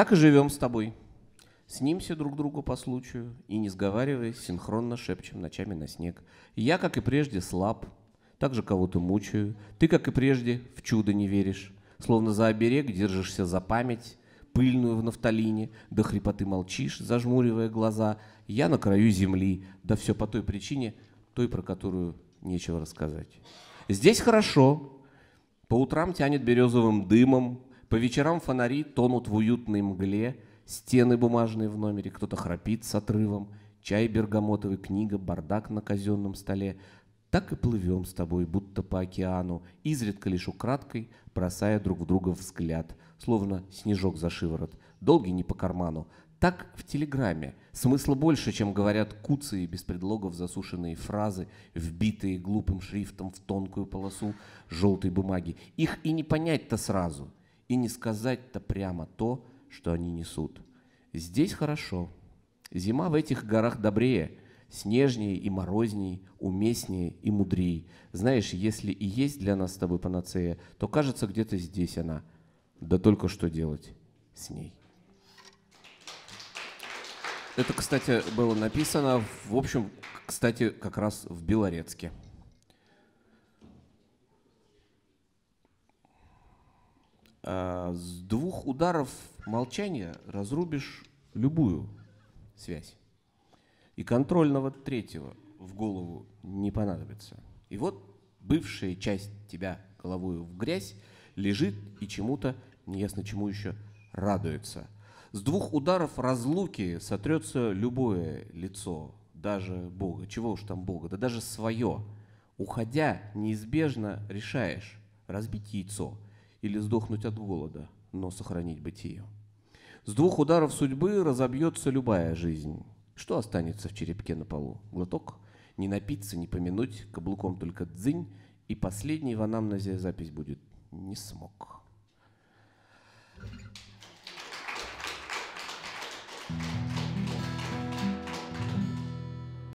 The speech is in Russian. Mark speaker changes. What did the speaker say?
Speaker 1: Так и живем с тобой. Снимся друг другу по случаю и, не сговариваясь, синхронно шепчем ночами на снег. Я, как и прежде, слаб, так же кого-то мучаю. Ты, как и прежде, в чудо не веришь. Словно за оберег держишься за память, пыльную в нафталине, до хрипоты молчишь, зажмуривая глаза. Я на краю земли, да все по той причине, той, про которую нечего рассказать. Здесь хорошо, по утрам тянет березовым дымом, по вечерам фонари тонут в уютной мгле, стены бумажные в номере, кто-то храпит с отрывом, чай бергамотовый, книга, бардак на казенном столе. Так и плывем с тобой, будто по океану, изредка лишь украдкой, бросая друг в друга взгляд, словно снежок за шиворот, долгий не по карману. Так в телеграмме. Смысла больше, чем говорят куцы и без предлогов засушенные фразы, вбитые глупым шрифтом в тонкую полосу желтой бумаги. Их и не понять-то сразу – и не сказать-то прямо то, что они несут. Здесь хорошо. Зима в этих горах добрее, снежнее и морозней, уместнее и мудрее. Знаешь, если и есть для нас с тобой панацея, то кажется, где-то здесь она. Да только что делать с ней. Это, кстати, было написано, в общем, кстати, как раз в Белорецке. Э, с двух ударов молчания разрубишь любую связь. И контрольного третьего в голову не понадобится. И вот бывшая часть тебя головою в грязь лежит и чему-то, неясно чему еще, радуется. С двух ударов разлуки сотрется любое лицо, даже Бога. Чего уж там Бога, да даже свое. Уходя, неизбежно решаешь разбить яйцо – или сдохнуть от голода, но сохранить бытие. С двух ударов судьбы разобьется любая жизнь. Что останется в черепке на полу? Глоток? Не напиться, не помянуть, каблуком только дзынь, и последней в анамнезе запись будет «не смог».